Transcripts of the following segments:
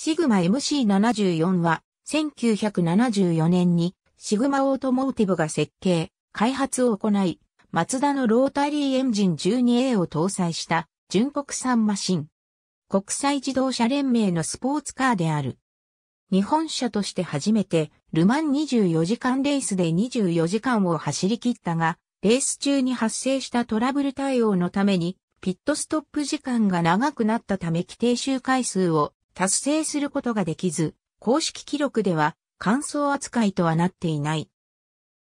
シグマ MC74 は、1974年に、シグマオートモーティブが設計、開発を行い、マツダのロータリーエンジン 12A を搭載した、純国産マシン。国際自動車連盟のスポーツカーである。日本車として初めて、ルマン24時間レースで24時間を走り切ったが、レース中に発生したトラブル対応のために、ピットストップ時間が長くなったため規定周回数を達成することができず、公式記録では感想扱いとはなっていない。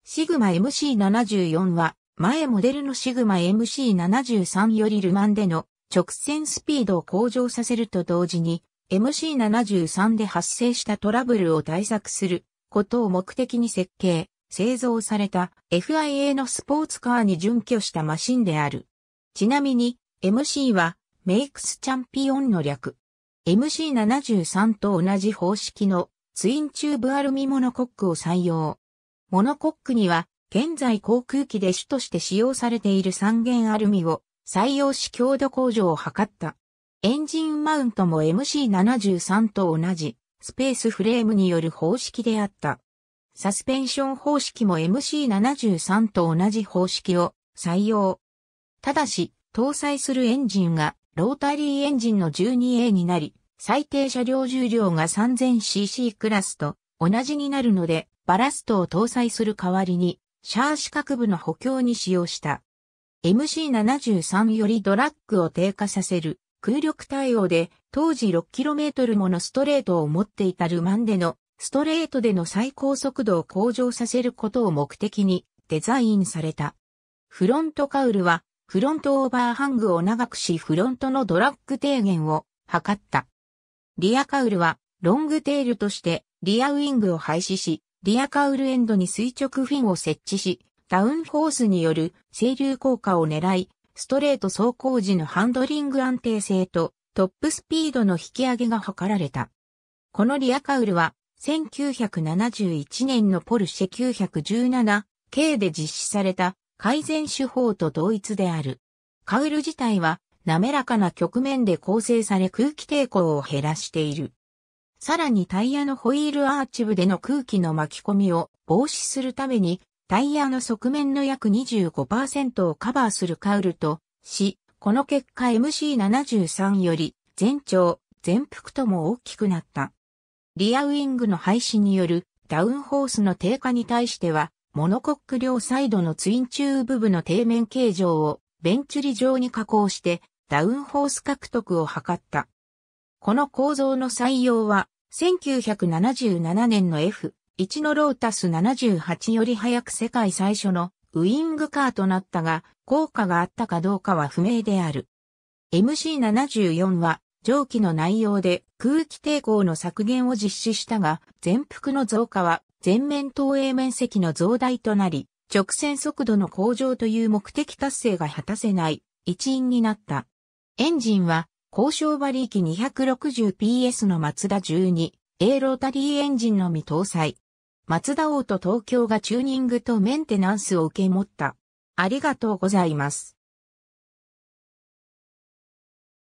シグマ MC74 は、前モデルのシグマ MC73 よりルマンでの直線スピードを向上させると同時に、MC73 で発生したトラブルを対策することを目的に設計、製造された FIA のスポーツカーに準拠したマシンである。ちなみに MC はメイクスチャンピオンの略。MC73 と同じ方式のツインチューブアルミモノコックを採用。モノコックには現在航空機で主として使用されている三元アルミを採用し強度向上を図った。エンジンマウントも MC73 と同じスペースフレームによる方式であった。サスペンション方式も MC73 と同じ方式を採用。ただし、搭載するエンジンがロータリーエンジンの 12A になり、最低車両重量が 3000cc クラスと同じになるので、バラストを搭載する代わりに、シャー四角部の補強に使用した。MC73 よりドラッグを低下させる空力対応で、当時 6km ものストレートを持っていたルマンでの、ストレートでの最高速度を向上させることを目的にデザインされた。フロントカウルはフロントオーバーハングを長くしフロントのドラッグ低減を図った。リアカウルはロングテールとしてリアウィングを廃止し、リアカウルエンドに垂直フィンを設置し、ダウンフォースによる整流効果を狙い、ストレート走行時のハンドリング安定性とトップスピードの引き上げが図られた。このリアカウルは1971年のポルシェ 917K で実施された改善手法と同一である。カウル自体は滑らかな局面で構成され空気抵抗を減らしている。さらにタイヤのホイールアーチ部での空気の巻き込みを防止するために、タイヤの側面の約25%をカバーするカウルとし、この結果 MC73 より全長、全幅とも大きくなった。リアウィングの廃止によるダウンホースの低下に対しては、モノコック両サイドのツインチューブ部の底面形状をベンチュリ状に加工してダウンホース獲得を図った。この構造の採用は1977年の F1 のロータス78より早く世界最初のウイングカーとなったが効果があったかどうかは不明である。MC74 は蒸気の内容で空気抵抗の削減を実施したが、全幅の増加は全面投影面積の増大となり、直線速度の向上という目的達成が果たせない一因になった。エンジンは、高渉馬力 260PS のマツダ 12A ロータリーエンジンのみ搭載。マツダ王と東京がチューニングとメンテナンスを受け持った。ありがとうございます。